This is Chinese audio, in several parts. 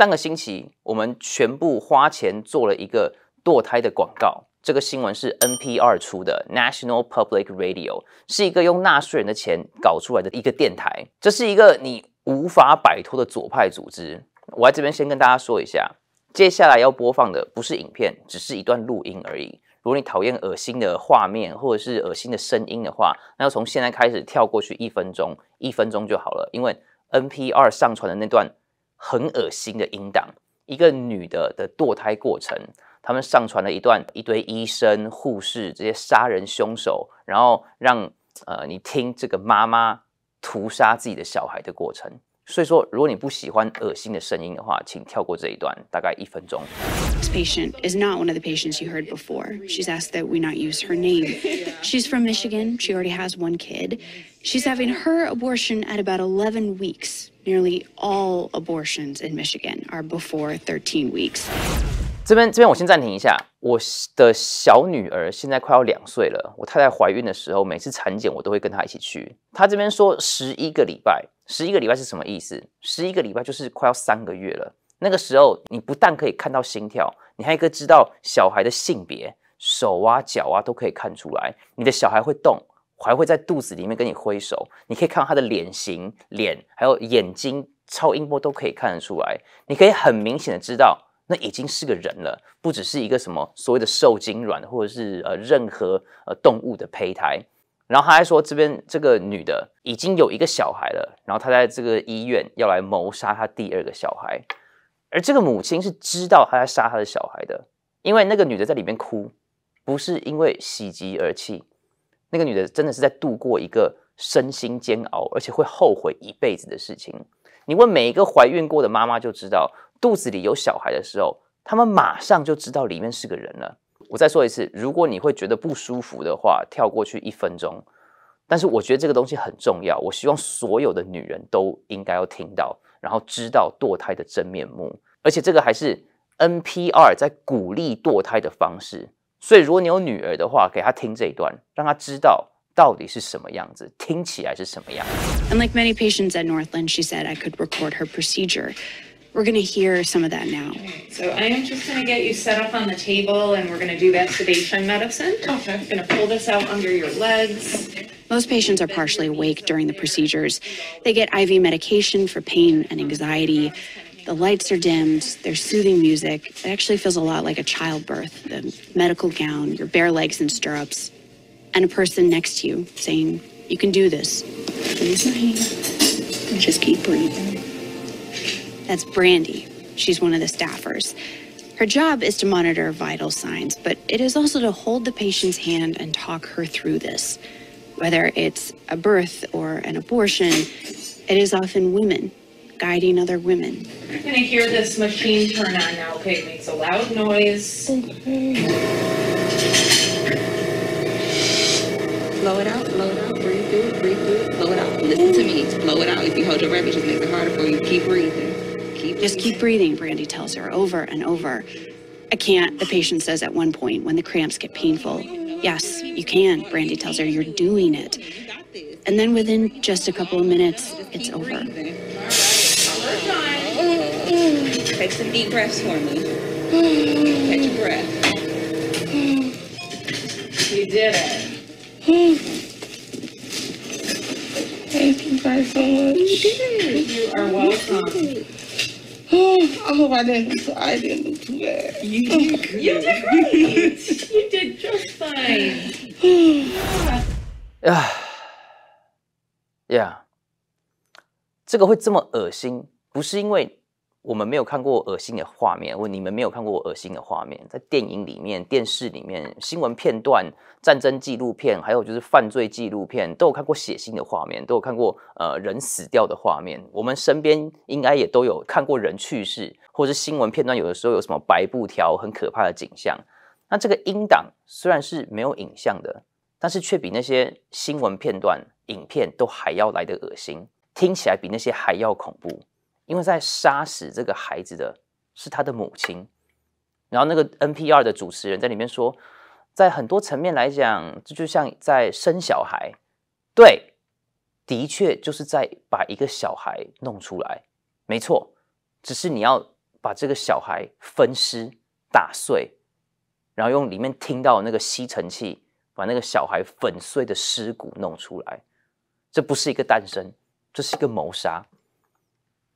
上个星期，我们全部花钱做了一个堕胎的广告。这个新闻是 NPR 出的，National Public Radio 是一个用纳税人的钱搞出来的一个电台。这是一个你无法摆脱的左派组织。我在这边先跟大家说一下，接下来要播放的不是影片，只是一段录音而已。如果你讨厌恶心的画面或者是恶心的声音的话，那要从现在开始跳过去一分钟，一分钟就好了。因为 NPR 上传的那段。很恶心的阴档，一个女的的堕胎过程，他们上传了一段一堆医生、护士这些杀人凶手，然后让呃你听这个妈妈屠杀自己的小孩的过程。所以说，如果你不喜欢恶心的声音的话，请跳过这一段，大概一分钟。This patient is not one of the patients you heard before. She's asked that we not use her name. She's from Michigan. She already has one kid. She's having her abortion at about eleven weeks. nearly abortions in Michigan are before weeks. all 这边这边我先暂停一下。我的小女儿现在快要两岁了。我太太怀孕的时候，每次产检我都会跟她一起去。她这边说十一个礼拜，十一个礼拜是什么意思？十一个礼拜就是快要三个月了。那个时候你不但可以看到心跳，你还可以知道小孩的性别，手啊脚啊都可以看出来。你的小孩会动。还会在肚子里面跟你挥手，你可以看到他的脸型、脸还有眼睛，超音波都可以看得出来。你可以很明显的知道，那已经是个人了，不只是一个什么所谓的受精卵，或者是呃任何呃动物的胚胎。然后他还说，这边这个女的已经有一个小孩了，然后她在这个医院要来谋杀她第二个小孩，而这个母亲是知道她在杀她的小孩的，因为那个女的在里面哭，不是因为喜极而泣。那个女的真的是在度过一个身心煎熬，而且会后悔一辈子的事情。你问每一个怀孕过的妈妈就知道，肚子里有小孩的时候，他们马上就知道里面是个人了。我再说一次，如果你会觉得不舒服的话，跳过去一分钟。但是我觉得这个东西很重要，我希望所有的女人都应该要听到，然后知道堕胎的真面目。而且这个还是 NPR 在鼓励堕胎的方式。所以，如果你有女儿的话，给她听这一段，让她知道到底是什么样子，听起来是什么样子。And like many patients at Northland, she said I could record her procedure. We're going to hear some of that now. So I am just going to get you set up on the table and we're going to do that sedation medicine. Okay. I'm going to pull this out under your legs. Most patients are partially awake during the procedures. They get IV medication for pain and anxiety. The lights are dimmed, there's soothing music. It actually feels a lot like a childbirth the medical gown, your bare legs in stirrups, and a person next to you saying, You can do this. Raise your hand just keep breathing. That's Brandy. She's one of the staffers. Her job is to monitor vital signs, but it is also to hold the patient's hand and talk her through this. Whether it's a birth or an abortion, it is often women guiding other women. You're gonna hear this machine turn on now. Okay, it makes a loud noise. Blow it out, blow it out, breathe through, breathe through, blow it out. Listen to me, blow it out. If you hold your breath, it just makes it harder for you. Keep breathing. Keep just breathing. keep breathing, Brandy tells her over and over. I can't, the patient says at one point when the cramps get painful. Yes, you can, Brandy tells her, you're doing it. And then within just a couple of minutes, it's over. Take some deep breaths for me. Catch your breath. You did it. Thank you guys so much. You did it. You are welcome. I hope I didn't. I didn't do too bad. You did oh great. You did great. you did just fine. yeah. yeah. 这个会这么恶心，不是因为我们没有看过恶心的画面，或你们没有看过恶心的画面，在电影里面、电视里面、新闻片段、战争纪录片，还有就是犯罪纪录片，都有看过血腥的画面，都有看过呃人死掉的画面。我们身边应该也都有看过人去世，或者是新闻片段，有的时候有什么白布条很可怕的景象。那这个音档虽然是没有影像的，但是却比那些新闻片段、影片都还要来得恶心，听起来比那些还要恐怖。因为在杀死这个孩子的是他的母亲，然后那个 NPR 的主持人在里面说，在很多层面来讲，这就像在生小孩，对，的确就是在把一个小孩弄出来，没错，只是你要把这个小孩分尸打碎，然后用里面听到那个吸尘器把那个小孩粉碎的尸骨弄出来，这不是一个诞生，这是一个谋杀。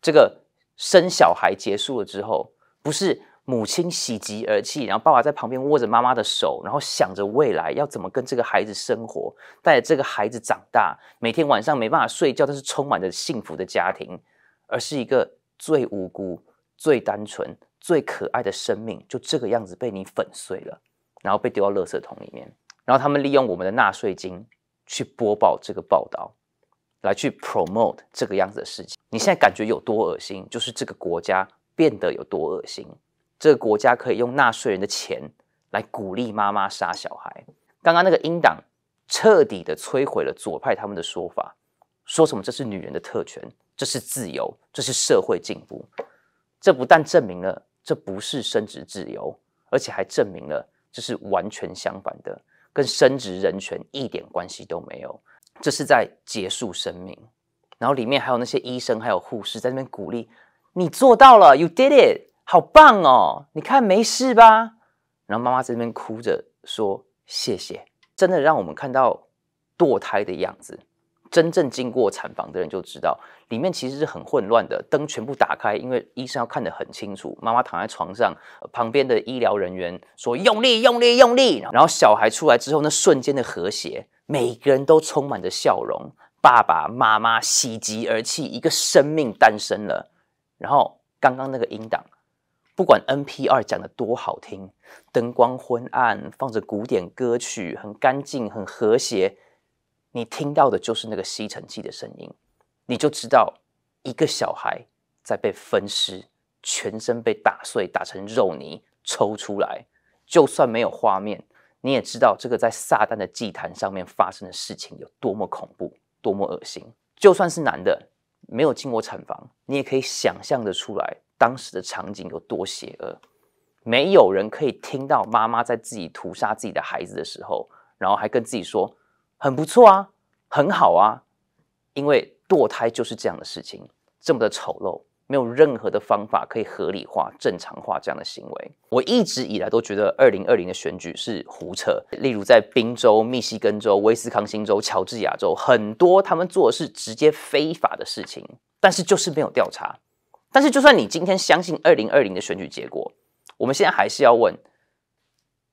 这个生小孩结束了之后，不是母亲喜极而泣，然后爸爸在旁边握着妈妈的手，然后想着未来要怎么跟这个孩子生活，带这个孩子长大，每天晚上没办法睡觉，但是充满着幸福的家庭，而是一个最无辜、最单纯、最可爱的生命，就这个样子被你粉碎了，然后被丢到垃圾桶里面，然后他们利用我们的纳税金去播报这个报道。来去 promote 这个样子的事情，你现在感觉有多恶心？就是这个国家变得有多恶心。这个国家可以用纳税人的钱来鼓励妈妈杀小孩。刚刚那个英党彻底的摧毁了左派他们的说法，说什么这是女人的特权，这是自由，这是社会进步。这不但证明了这不是生殖自由，而且还证明了这是完全相反的，跟生殖人权一点关系都没有。这是在结束生命，然后里面还有那些医生、还有护士在那边鼓励：“你做到了，You did it，好棒哦！你看没事吧？”然后妈妈在那边哭着说：“谢谢。”真的让我们看到堕胎的样子。真正经过产房的人就知道，里面其实是很混乱的，灯全部打开，因为医生要看得很清楚。妈妈躺在床上，旁边的医疗人员说：“用力，用力，用力！”然后小孩出来之后，那瞬间的和谐。每个人都充满着笑容，爸爸妈妈喜极而泣，一个生命诞生了。然后刚刚那个音档，不管 n p 二讲的多好听，灯光昏暗，放着古典歌曲，很干净，很和谐。你听到的就是那个吸尘器的声音，你就知道一个小孩在被分尸，全身被打碎，打成肉泥，抽出来。就算没有画面。你也知道，这个在撒旦的祭坛上面发生的事情有多么恐怖，多么恶心。就算是男的没有进过产房，你也可以想象得出来当时的场景有多邪恶。没有人可以听到妈妈在自己屠杀自己的孩子的时候，然后还跟自己说很不错啊，很好啊，因为堕胎就是这样的事情，这么的丑陋。没有任何的方法可以合理化、正常化这样的行为。我一直以来都觉得，二零二零的选举是胡扯。例如，在宾州、密西根州、威斯康星州、乔治亚州，很多他们做的是直接非法的事情，但是就是没有调查。但是，就算你今天相信二零二零的选举结果，我们现在还是要问：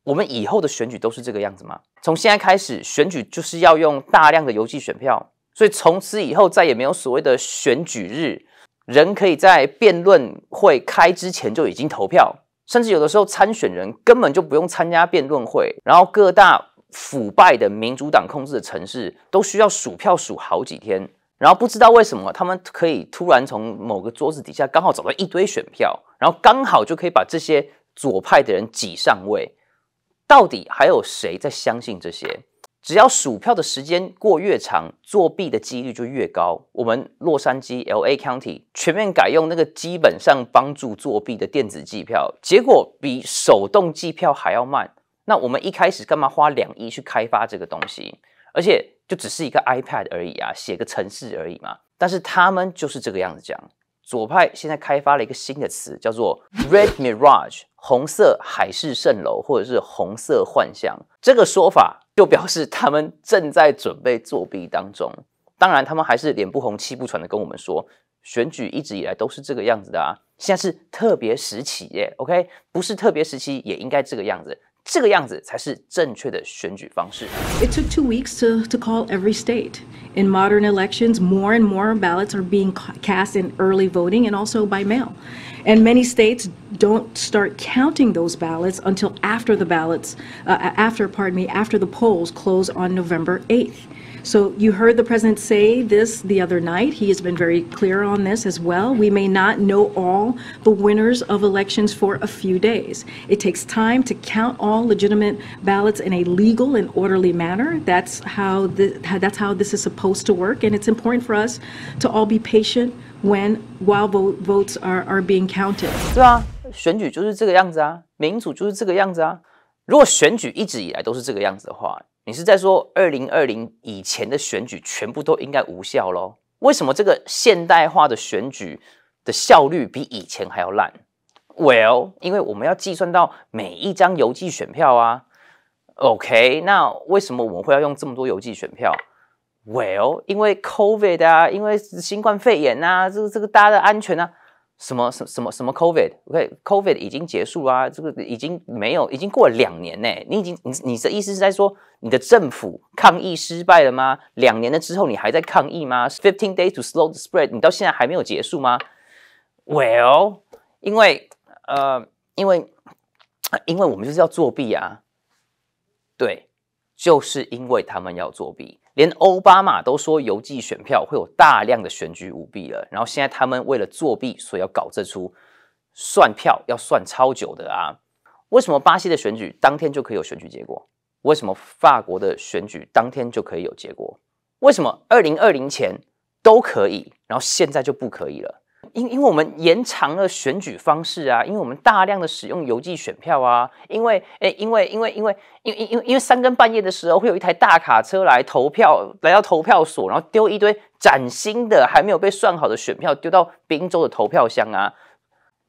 我们以后的选举都是这个样子吗？从现在开始，选举就是要用大量的邮寄选票，所以从此以后再也没有所谓的选举日。人可以在辩论会开之前就已经投票，甚至有的时候参选人根本就不用参加辩论会。然后各大腐败的民主党控制的城市都需要数票数好几天，然后不知道为什么他们可以突然从某个桌子底下刚好找到一堆选票，然后刚好就可以把这些左派的人挤上位。到底还有谁在相信这些？只要数票的时间过越长，作弊的几率就越高。我们洛杉矶 L A County 全面改用那个基本上帮助作弊的电子计票，结果比手动计票还要慢。那我们一开始干嘛花两亿去开发这个东西？而且就只是一个 iPad 而已啊，写个程式而已嘛。但是他们就是这个样子讲。左派现在开发了一个新的词，叫做 Red Mirage（ 红色海市蜃楼）或者是红色幻象。这个说法。就表示他们正在准备作弊当中，当然他们还是脸不红气不喘的跟我们说，选举一直以来都是这个样子的啊，现在是特别时期耶，OK，不是特别时期也应该这个样子。这个样子才是正确的选举方式。It took two weeks to to call every state. In modern elections, more and more ballots are being cast in early voting and also by mail. And many states don't start counting those ballots until after the ballots, uh, after, pardon me, after the polls close on November 8th. So you heard the president say this the other night. He has been very clear on this as well. We may not know all the winners of elections for a few days. It takes time to count all legitimate ballots in a legal and orderly manner. That's how the, that's how this is supposed to work, and it's important for us to all be patient when while votes are are being counted. 如果选举一直以来都是这个样子的话，你是在说二零二零以前的选举全部都应该无效喽？为什么这个现代化的选举的效率比以前还要烂？Well，因为我们要计算到每一张邮寄选票啊。OK，那为什么我们会要用这么多邮寄选票？Well，因为 COVID 啊，因为新冠肺炎啊，这个这个大家的安全啊。什么什什么什么 c o v i d o k c o v COVID 已经结束啊，这个已经没有，已经过了两年呢。你已经你你的意思是在说你的政府抗疫失败了吗？两年了之后你还在抗疫吗？Fifteen days to slow the spread，你到现在还没有结束吗？Well，因为呃，因为因为我们就是要作弊啊，对，就是因为他们要作弊。连奥巴马都说邮寄选票会有大量的选举舞弊了，然后现在他们为了作弊，所以要搞这出算票，要算超久的啊！为什么巴西的选举当天就可以有选举结果？为什么法国的选举当天就可以有结果？为什么二零二零前都可以，然后现在就不可以了？因因为我们延长了选举方式啊，因为我们大量的使用邮寄选票啊，因为诶，因为因为因为因为因因为三更半夜的时候会有一台大卡车来投票，来到投票所，然后丢一堆崭新的还没有被算好的选票丢到宾州的投票箱啊，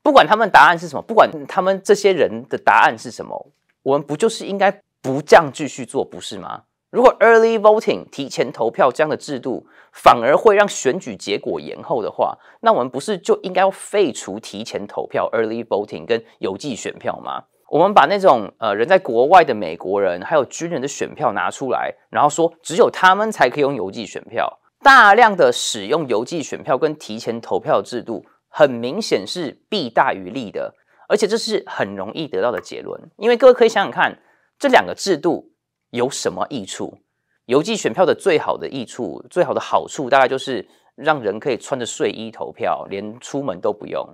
不管他们答案是什么，不管他们这些人的答案是什么，我们不就是应该不降继续做，不是吗？如果 early voting 提前投票这样的制度反而会让选举结果延后的话，那我们不是就应该要废除提前投票 early voting 跟邮寄选票吗？我们把那种呃人在国外的美国人还有军人的选票拿出来，然后说只有他们才可以用邮寄选票。大量的使用邮寄选票跟提前投票制度，很明显是弊大于利的，而且这是很容易得到的结论。因为各位可以想想看，这两个制度。有什么益处？邮寄选票的最好的益处、最好的好处，大概就是让人可以穿着睡衣投票，连出门都不用。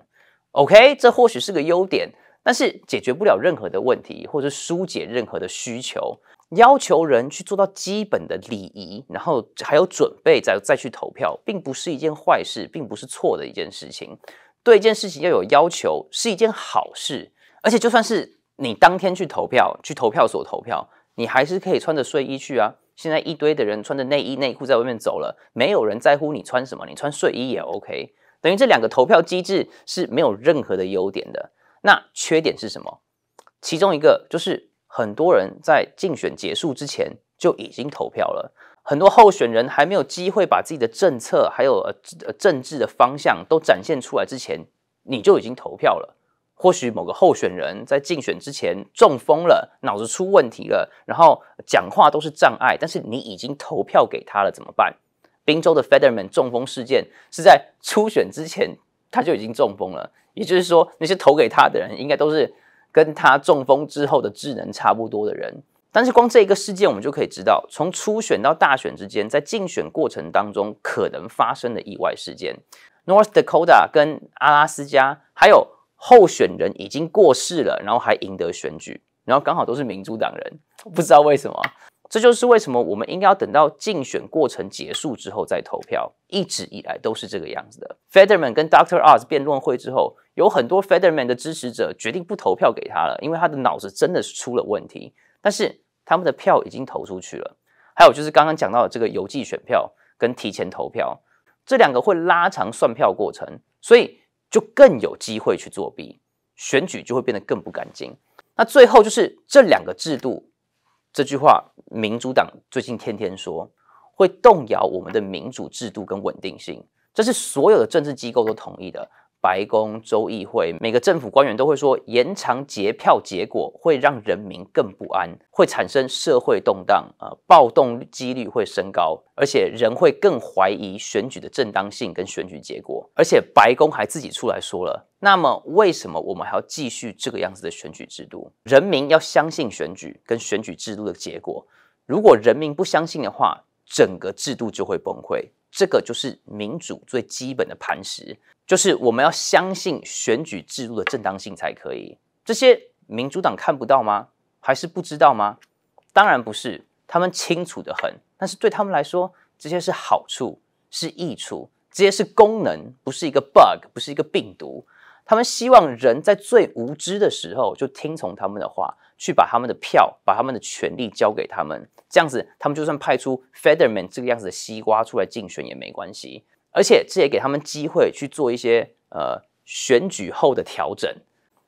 OK，这或许是个优点，但是解决不了任何的问题，或者是解任何的需求。要求人去做到基本的礼仪，然后还有准备，再再去投票，并不是一件坏事，并不是错的一件事情。对一件事情要有要求，是一件好事。而且，就算是你当天去投票，去投票所投票。你还是可以穿着睡衣去啊！现在一堆的人穿着内衣内裤在外面走了，没有人在乎你穿什么，你穿睡衣也 OK。等于这两个投票机制是没有任何的优点的。那缺点是什么？其中一个就是很多人在竞选结束之前就已经投票了，很多候选人还没有机会把自己的政策还有呃政治的方向都展现出来之前，你就已经投票了。或许某个候选人在竞选之前中风了，脑子出问题了，然后讲话都是障碍。但是你已经投票给他了，怎么办？宾州的 Federman 中风事件是在初选之前他就已经中风了，也就是说，那些投给他的人应该都是跟他中风之后的智能差不多的人。但是光这一个事件，我们就可以知道，从初选到大选之间，在竞选过程当中可能发生的意外事件。North Dakota 跟阿拉斯加还有。候选人已经过世了，然后还赢得选举，然后刚好都是民主党人，不知道为什么，这就是为什么我们应该要等到竞选过程结束之后再投票。一直以来都是这个样子的。f e d t e r m a n 跟 Dr. Oz 辩论会之后，有很多 f e d t e r m a n 的支持者决定不投票给他了，因为他的脑子真的是出了问题。但是他们的票已经投出去了。还有就是刚刚讲到的这个邮寄选票跟提前投票，这两个会拉长算票过程，所以。就更有机会去作弊，选举就会变得更不干净。那最后就是这两个制度，这句话民主党最近天天说，会动摇我们的民主制度跟稳定性，这是所有的政治机构都同意的。白宫、州议会，每个政府官员都会说，延长结票结果会让人民更不安，会产生社会动荡，啊，暴动几率会升高，而且人会更怀疑选举的正当性跟选举结果。而且白宫还自己出来说了，那么为什么我们还要继续这个样子的选举制度？人民要相信选举跟选举制度的结果，如果人民不相信的话，整个制度就会崩溃。这个就是民主最基本的磐石，就是我们要相信选举制度的正当性才可以。这些民主党看不到吗？还是不知道吗？当然不是，他们清楚的很。但是对他们来说，这些是好处，是益处，这些是功能，不是一个 bug，不是一个病毒。他们希望人在最无知的时候就听从他们的话，去把他们的票、把他们的权利交给他们。这样子，他们就算派出 Featherman 这个样子的西瓜出来竞选也没关系。而且，这也给他们机会去做一些呃选举后的调整。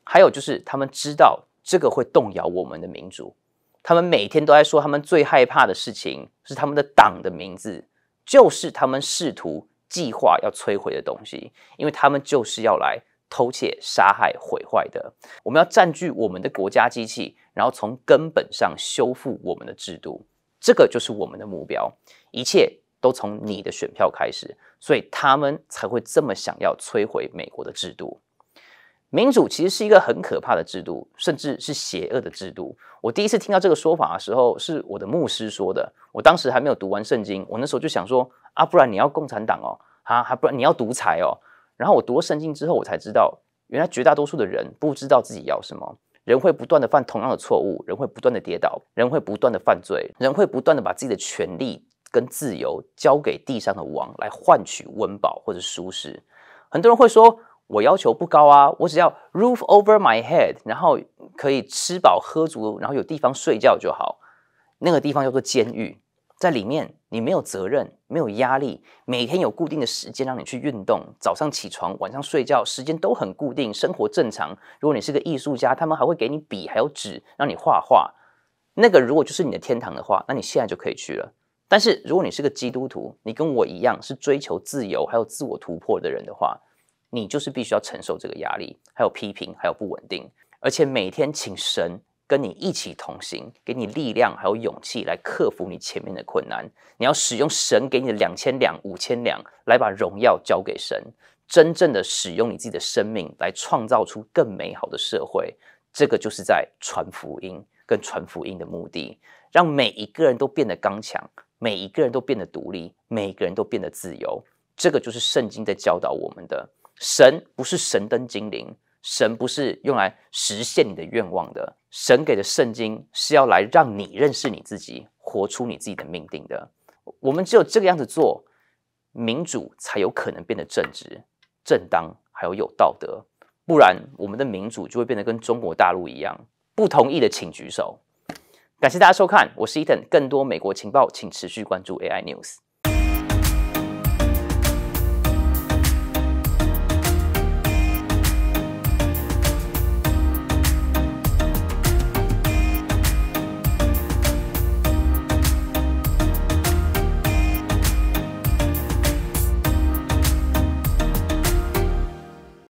还有就是，他们知道这个会动摇我们的民主。他们每天都在说，他们最害怕的事情是他们的党的名字，就是他们试图计划要摧毁的东西，因为他们就是要来。偷窃、杀害、毁坏的，我们要占据我们的国家机器，然后从根本上修复我们的制度，这个就是我们的目标。一切都从你的选票开始，所以他们才会这么想要摧毁美国的制度。民主其实是一个很可怕的制度，甚至是邪恶的制度。我第一次听到这个说法的时候，是我的牧师说的。我当时还没有读完圣经，我那时候就想说：啊，不然你要共产党哦，啊，还不然你要独裁哦。然后我读圣经之后，我才知道，原来绝大多数的人不知道自己要什么。人会不断的犯同样的错误，人会不断的跌倒，人会不断的犯罪，人会不断的把自己的权利跟自由交给地上的王来换取温饱或者舒适。很多人会说，我要求不高啊，我只要 roof over my head，然后可以吃饱喝足，然后有地方睡觉就好。那个地方叫做监狱。在里面，你没有责任，没有压力，每天有固定的时间让你去运动，早上起床，晚上睡觉，时间都很固定，生活正常。如果你是个艺术家，他们还会给你笔，还有纸，让你画画。那个如果就是你的天堂的话，那你现在就可以去了。但是如果你是个基督徒，你跟我一样是追求自由，还有自我突破的人的话，你就是必须要承受这个压力，还有批评，还有不稳定，而且每天请神。跟你一起同行，给你力量，还有勇气来克服你前面的困难。你要使用神给你的两千两、五千两来把荣耀交给神，真正的使用你自己的生命来创造出更美好的社会。这个就是在传福音，跟传福音的目的，让每一个人都变得刚强，每一个人都变得独立，每一个人都变得自由。这个就是圣经在教导我们的。神不是神灯精灵。神不是用来实现你的愿望的，神给的圣经是要来让你认识你自己，活出你自己的命定的。我们只有这个样子做，民主才有可能变得正直、正当，还有有道德。不然，我们的民主就会变得跟中国大陆一样。不同意的，请举手。感谢大家收看，我是伊藤，更多美国情报，请持续关注 AI News。